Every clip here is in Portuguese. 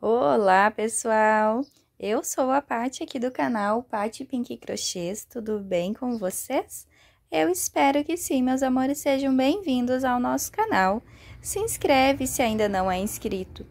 Olá, pessoal! Eu sou a Paty aqui do canal Paty Pink Crochês, tudo bem com vocês? Eu espero que sim, meus amores, sejam bem-vindos ao nosso canal. Se inscreve se ainda não é inscrito.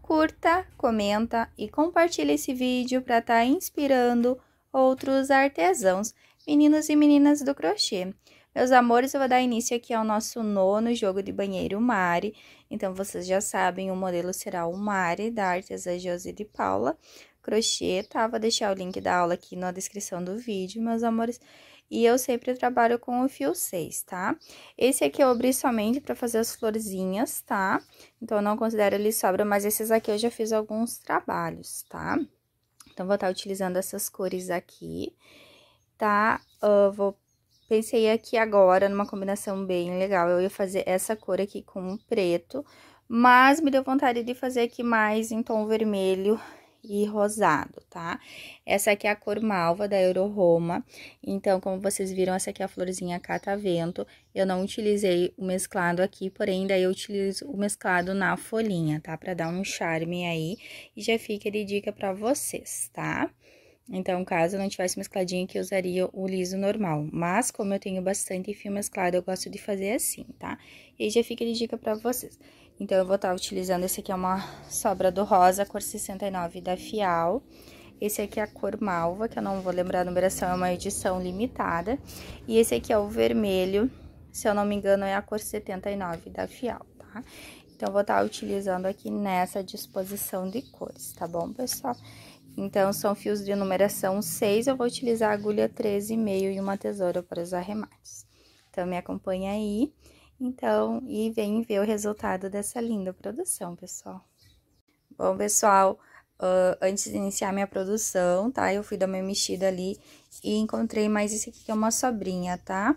Curta, comenta e compartilha esse vídeo para estar tá inspirando outros artesãos, meninos e meninas do crochê. Meus amores, eu vou dar início aqui ao nosso nono jogo de banheiro Mari. Então, vocês já sabem, o modelo será o Mari, da artesã Josi de Paula. Crochê, tá? Vou deixar o link da aula aqui na descrição do vídeo, meus amores. E eu sempre trabalho com o fio 6, tá? Esse aqui eu abri somente pra fazer as florzinhas, tá? Então, eu não considero ele sobra, mas esses aqui eu já fiz alguns trabalhos, tá? Então, vou estar tá utilizando essas cores aqui, tá? Eu vou Pensei aqui agora numa combinação bem legal. Eu ia fazer essa cor aqui com um preto, mas me deu vontade de fazer aqui mais em tom vermelho e rosado, tá? Essa aqui é a cor malva da Euro Roma. Então, como vocês viram, essa aqui é a florzinha catavento. Eu não utilizei o mesclado aqui, porém, daí eu utilizo o mesclado na folhinha, tá? Pra dar um charme aí. E já fica de dica pra vocês, tá? Tá? Então, caso não tivesse mescladinho que eu usaria o liso normal. Mas, como eu tenho bastante fio mesclado, eu gosto de fazer assim, tá? E já fica de dica pra vocês. Então, eu vou estar tá utilizando, esse aqui é uma sobra do rosa, cor 69 da Fial. Esse aqui é a cor malva, que eu não vou lembrar a numeração, é uma edição limitada. E esse aqui é o vermelho, se eu não me engano, é a cor 79 da Fial, tá? Então, eu vou estar tá utilizando aqui nessa disposição de cores, tá bom, pessoal? Então, são fios de numeração 6, eu vou utilizar a agulha 13,5 e uma tesoura para os arremates. Então, me acompanha aí, então, e vem ver o resultado dessa linda produção, pessoal. Bom, pessoal, uh, antes de iniciar minha produção, tá? Eu fui dar uma mexida ali e encontrei mais esse aqui, que é uma sobrinha, tá?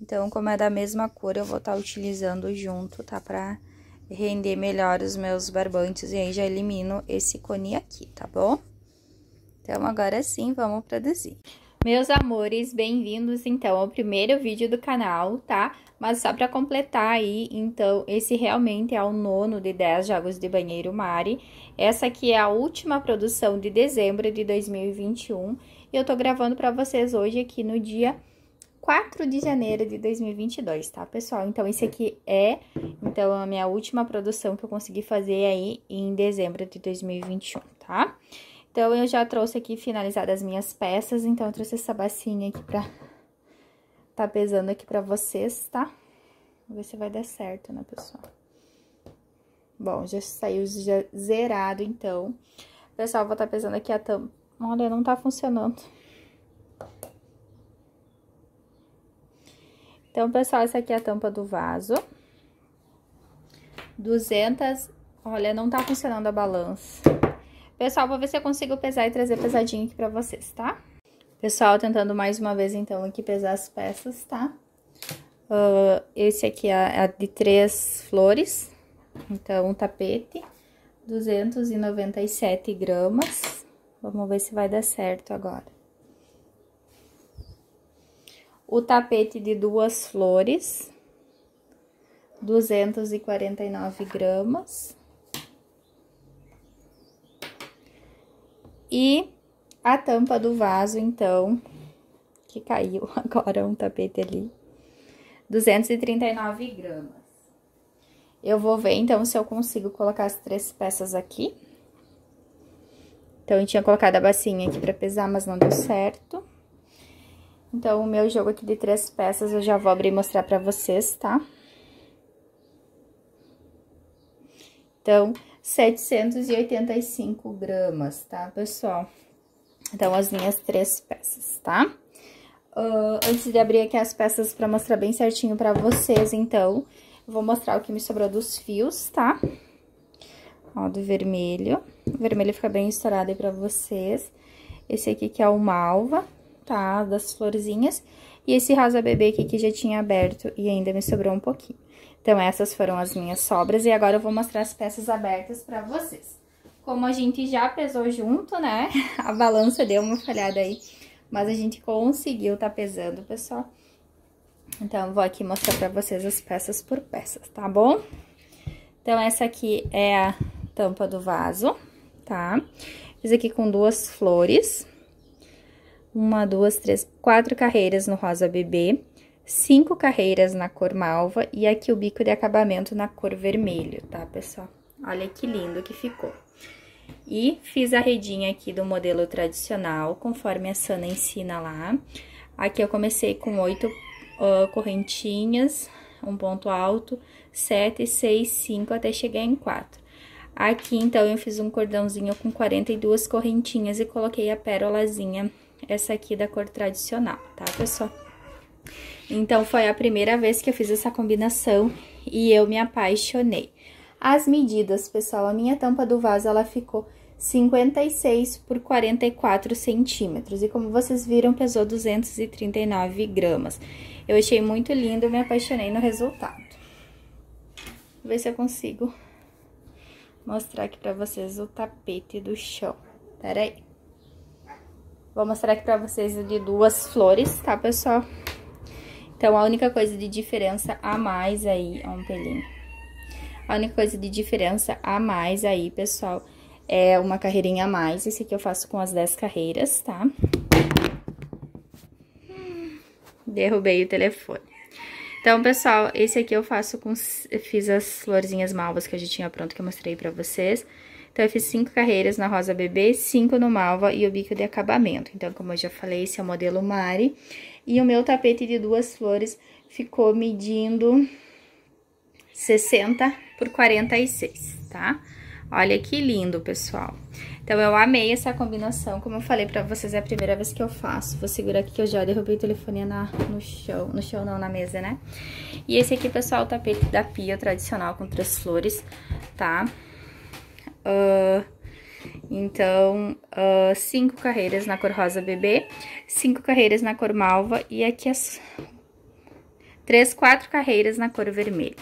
Então, como é da mesma cor, eu vou estar tá utilizando junto, tá? Pra render melhor os meus barbantes e aí já elimino esse cone aqui, tá bom? Então, agora sim, vamos produzir. Meus amores, bem-vindos então ao primeiro vídeo do canal, tá? Mas só para completar aí, então, esse realmente é o nono de 10 jogos de banheiro Mari. Essa aqui é a última produção de dezembro de 2021 e eu tô gravando para vocês hoje aqui no dia 4 de janeiro de 2022, tá, pessoal? Então, esse aqui é, então, a minha última produção que eu consegui fazer aí em dezembro de 2021, tá? Tá? Então, eu já trouxe aqui finalizadas as minhas peças, então, eu trouxe essa bacinha aqui pra... Tá pesando aqui pra vocês, tá? Vamos ver se vai dar certo, né, pessoal? Bom, já saiu já zerado, então. Pessoal, vou estar tá pesando aqui a tampa. Olha, não tá funcionando. Então, pessoal, essa aqui é a tampa do vaso. 200... Olha, não tá funcionando a balança. Pessoal, vou ver se eu consigo pesar e trazer pesadinho aqui pra vocês, tá? Pessoal, tentando mais uma vez, então, aqui pesar as peças, tá? Uh, esse aqui é, é de três flores, então, um tapete, 297 gramas. Vamos ver se vai dar certo agora. O tapete de duas flores, 249 gramas. E a tampa do vaso, então, que caiu agora um tapete ali, 239 gramas. Eu vou ver, então, se eu consigo colocar as três peças aqui. Então, eu tinha colocado a bacinha aqui pra pesar, mas não deu certo. Então, o meu jogo aqui de três peças eu já vou abrir e mostrar pra vocês, tá? Então, 785 gramas, tá, pessoal? Então, as minhas três peças, tá? Uh, antes de abrir aqui as peças pra mostrar bem certinho pra vocês, então, vou mostrar o que me sobrou dos fios, tá? Ó, do vermelho. O vermelho fica bem estourado aí pra vocês. Esse aqui que é o malva, tá? Das florzinhas. E esse rosa bebê aqui que já tinha aberto e ainda me sobrou um pouquinho. Então, essas foram as minhas sobras e agora eu vou mostrar as peças abertas pra vocês. Como a gente já pesou junto, né? A balança deu uma falhada aí, mas a gente conseguiu tá pesando, pessoal. Então, vou aqui mostrar pra vocês as peças por peças, tá bom? Então, essa aqui é a tampa do vaso, tá? Fiz aqui com duas flores. Uma, duas, três, quatro carreiras no rosa bebê cinco carreiras na cor malva e aqui o bico de acabamento na cor vermelho, tá, pessoal? Olha que lindo que ficou. E fiz a redinha aqui do modelo tradicional, conforme a Sana ensina lá. Aqui eu comecei com oito uh, correntinhas, um ponto alto, sete, seis, cinco, até chegar em quatro. Aqui, então, eu fiz um cordãozinho com 42 correntinhas e coloquei a pérolazinha, essa aqui da cor tradicional, tá, pessoal? Então, foi a primeira vez que eu fiz essa combinação e eu me apaixonei. As medidas, pessoal, a minha tampa do vaso, ela ficou 56 por 44 centímetros. E como vocês viram, pesou 239 gramas. Eu achei muito lindo, me apaixonei no resultado. Vou ver se eu consigo mostrar aqui pra vocês o tapete do chão. Peraí, Vou mostrar aqui pra vocês de duas flores, tá, pessoal? Então, a única coisa de diferença a mais aí, ó, um pelinho. A única coisa de diferença a mais aí, pessoal, é uma carreirinha a mais. Esse aqui eu faço com as 10 carreiras, tá? Derrubei o telefone. Então, pessoal, esse aqui eu faço com... Fiz as florzinhas malvas que eu já tinha pronto, que eu mostrei pra vocês. Então, eu fiz cinco carreiras na rosa bebê, cinco no malva e o bico de acabamento. Então, como eu já falei, esse é o modelo Mari. E o meu tapete de duas flores ficou medindo 60 por 46, tá? Olha que lindo, pessoal. Então, eu amei essa combinação. Como eu falei pra vocês, é a primeira vez que eu faço. Vou segurar aqui que eu já derrubei o telefone na, no chão. No chão não, na mesa, né? E esse aqui, pessoal, é o tapete da pia tradicional com três flores, tá? Uh, então, uh, cinco carreiras na cor rosa bebê, cinco carreiras na cor malva e aqui as três, quatro carreiras na cor vermelha.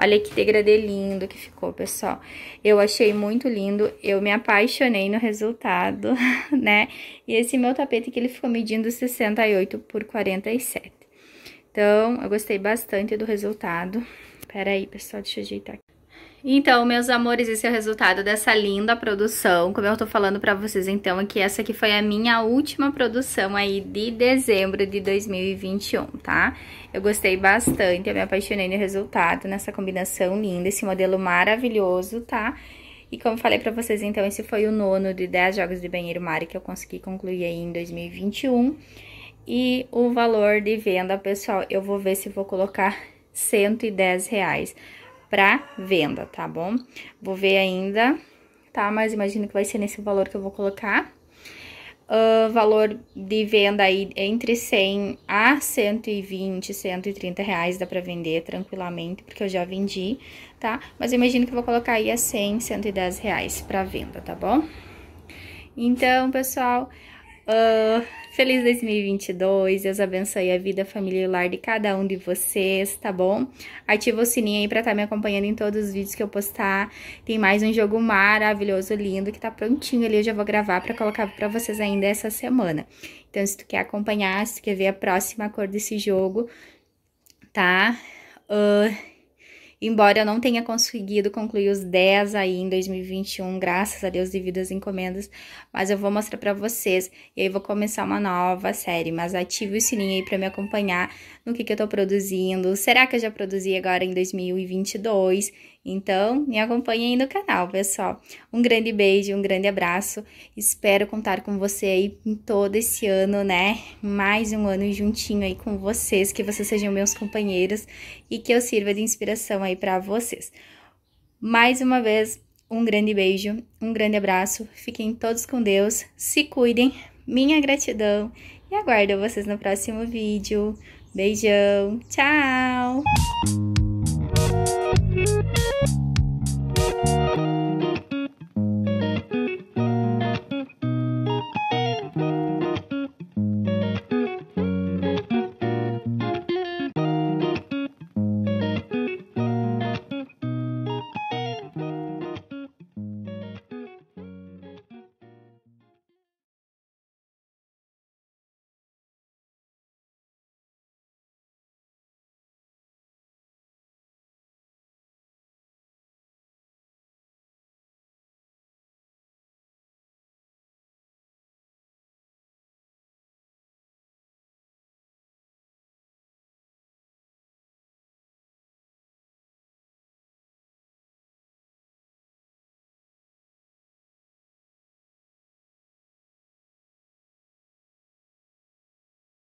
Olha que degradê lindo que ficou, pessoal. Eu achei muito lindo, eu me apaixonei no resultado, né? E esse meu tapete que ele ficou medindo 68 por 47. Então, eu gostei bastante do resultado. Pera aí, pessoal, deixa eu ajeitar aqui. Então, meus amores, esse é o resultado dessa linda produção. Como eu tô falando pra vocês, então, aqui é que essa aqui foi a minha última produção aí de dezembro de 2021, tá? Eu gostei bastante, eu me apaixonei no resultado, nessa combinação linda, esse modelo maravilhoso, tá? E como falei pra vocês, então, esse foi o nono de 10 jogos de banheiro mari que eu consegui concluir aí em 2021. E o valor de venda, pessoal, eu vou ver se vou colocar 110 reais. 110 reais para venda, tá bom? Vou ver ainda, tá? Mas imagino que vai ser nesse valor que eu vou colocar. Uh, valor de venda aí entre 100 a 120, 130 reais dá para vender tranquilamente, porque eu já vendi, tá? Mas imagino que eu vou colocar aí a 100, 110 reais para venda, tá bom? Então, pessoal, ah, feliz 2022, Deus abençoe a vida, família e lar de cada um de vocês, tá bom? Ativa o sininho aí pra estar tá me acompanhando em todos os vídeos que eu postar. Tem mais um jogo maravilhoso, lindo, que tá prontinho ali, eu já vou gravar pra colocar pra vocês ainda essa semana. Então, se tu quer acompanhar, se tu quer ver a próxima cor desse jogo, tá? Uh, Embora eu não tenha conseguido concluir os 10 aí em 2021, graças a Deus devido às encomendas, mas eu vou mostrar para vocês e aí vou começar uma nova série, mas ative o sininho aí para me acompanhar no que que eu tô produzindo. Será que eu já produzi agora em 2022? Então, me acompanhe aí no canal, pessoal. Um grande beijo, um grande abraço. Espero contar com você aí em todo esse ano, né? Mais um ano juntinho aí com vocês, que vocês sejam meus companheiros e que eu sirva de inspiração aí para vocês. Mais uma vez, um grande beijo, um grande abraço. Fiquem todos com Deus, se cuidem. Minha gratidão e aguardo vocês no próximo vídeo. Beijão, tchau!